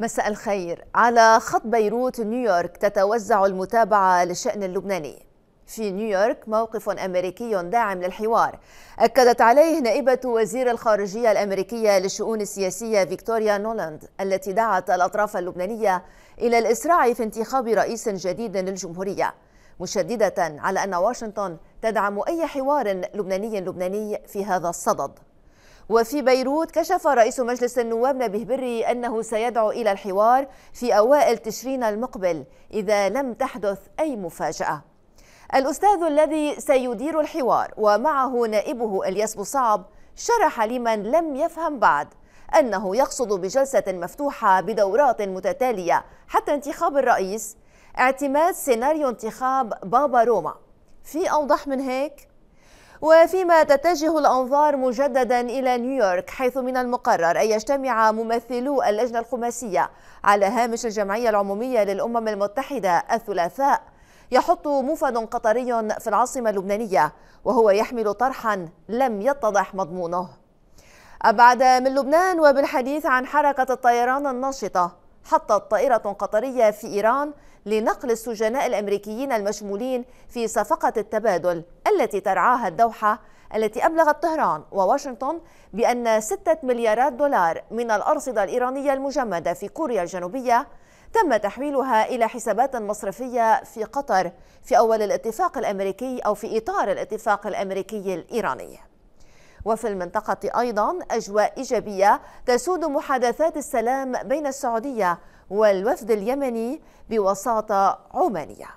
مساء الخير على خط بيروت نيويورك تتوزع المتابعة للشأن اللبناني في نيويورك موقف أمريكي داعم للحوار أكدت عليه نائبة وزير الخارجية الأمريكية للشؤون السياسية فيكتوريا نولاند التي دعت الأطراف اللبنانية إلى الإسراع في انتخاب رئيس جديد للجمهورية مشددة على أن واشنطن تدعم أي حوار لبناني لبناني في هذا الصدد وفي بيروت كشف رئيس مجلس النواب نبيه بري أنه سيدعو إلى الحوار في أوائل تشرين المقبل إذا لم تحدث أي مفاجأة الأستاذ الذي سيدير الحوار ومعه نائبه الياس بوصعب شرح لمن لم يفهم بعد أنه يقصد بجلسة مفتوحة بدورات متتالية حتى انتخاب الرئيس اعتماد سيناريو انتخاب بابا روما في أوضح من هيك؟ وفيما تتجه الأنظار مجددا إلى نيويورك حيث من المقرر أن يجتمع ممثلو اللجنة الخماسية على هامش الجمعية العمومية للأمم المتحدة الثلاثاء يحط موفد قطري في العاصمة اللبنانية وهو يحمل طرحا لم يتضح مضمونه أبعد من لبنان وبالحديث عن حركة الطيران الناشطة حطت طائرة قطرية في إيران لنقل السجناء الأمريكيين المشمولين في صفقة التبادل التي ترعاها الدوحة التي أبلغت طهران وواشنطن بأن ستة مليارات دولار من الأرصدة الإيرانية المجمدة في كوريا الجنوبية تم تحويلها إلى حسابات مصرفية في قطر في أول الاتفاق الأمريكي أو في إطار الاتفاق الأمريكي الإيراني وفي المنطقة أيضا أجواء إيجابية تسود محادثات السلام بين السعودية والوفد اليمني بوساطة عمانية